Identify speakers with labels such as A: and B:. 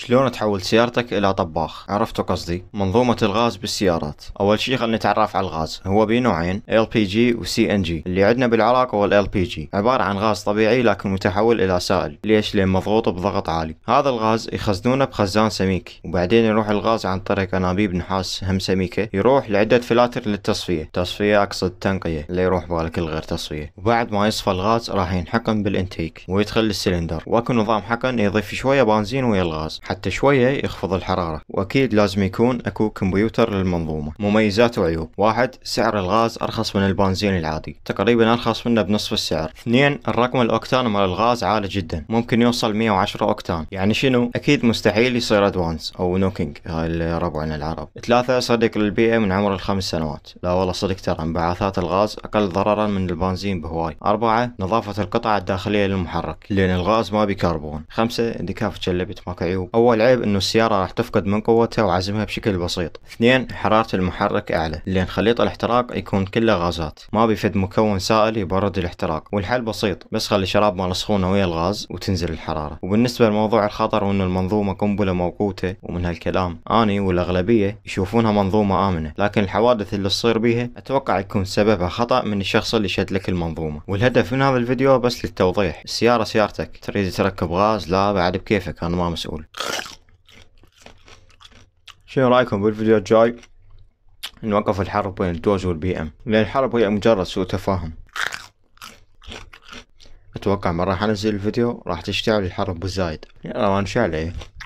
A: شلون تحول سيارتك الى طباخ عرفتوا قصدي منظومه الغاز بالسيارات اول شيء خلينا نتعرف على الغاز هو بيه نوعين LPG و CNG اللي عندنا بالعراق هو LPG عباره عن غاز طبيعي لكن متحول الى سائل ليش لان مضغوط بضغط عالي هذا الغاز يخزنونه بخزان سميك وبعدين يروح الغاز عن طريق انابيب نحاس هم سميكه يروح لعده فلاتر للتصفيه تصفيه اقصد تنقيه لا يروح بالك الغير تصفيه وبعد ما يصفى الغاز راح ينحقن بالانتيك ويدخل للسلندر واكو نظام حقن يضيف شويه بنزين ويا الغاز حتى شوية يخفض الحرارة وأكيد لازم يكون أكو كمبيوتر للمنظومة مميزات وعيوب واحد سعر الغاز أرخص من البنزين العادي تقريبا أرخص منه بنصف السعر اثنين الرقم الأوكتان مال الغاز عالي جدا ممكن يوصل 110 أوكتان يعني شنو أكيد مستحيل يصير أدوانس أو نوكينج هاي ربعنا العرب ثلاثة صدق للبيئة من عمر الخمس سنوات لا والله صدق ترى انبعاثات الغاز أقل ضررا من البنزين بهواي أربعة نظافة القطع الداخلية للمحرك لأن الغاز ما بكربون خمسة اندكاف جلبت ماكو عيوب اول عيب انه السيارة راح تفقد من قوتها وعزمها بشكل بسيط اثنين حرارة المحرك اعلى لان خليط الاحتراق يكون كله غازات ما بيفد مكون سائل يبرد الاحتراق والحل بسيط بس خلي شراب مال سخونة ويا الغاز وتنزل الحرارة وبالنسبة لموضوع الخطر وأنه المنظومة قنبلة موقوتة ومن هالكلام اني والاغلبية يشوفونها منظومة امنة لكن الحوادث اللي تصير بيها اتوقع يكون سببها خطأ من الشخص اللي شد لك المنظومة والهدف من هذا الفيديو بس للتوضيح السيارة سيارتك تريد تركب غاز لا بعد بكيفك انا ما مسؤول شنو رايكم بالفيديو الجاي نوقف الحرب بين الدوج والبي ام لان الحرب هي مجرد سوء تفاهم اتوقع ما راح انزل الفيديو راح تشتعل الحرب بالزايد يلا ما نشعل ايه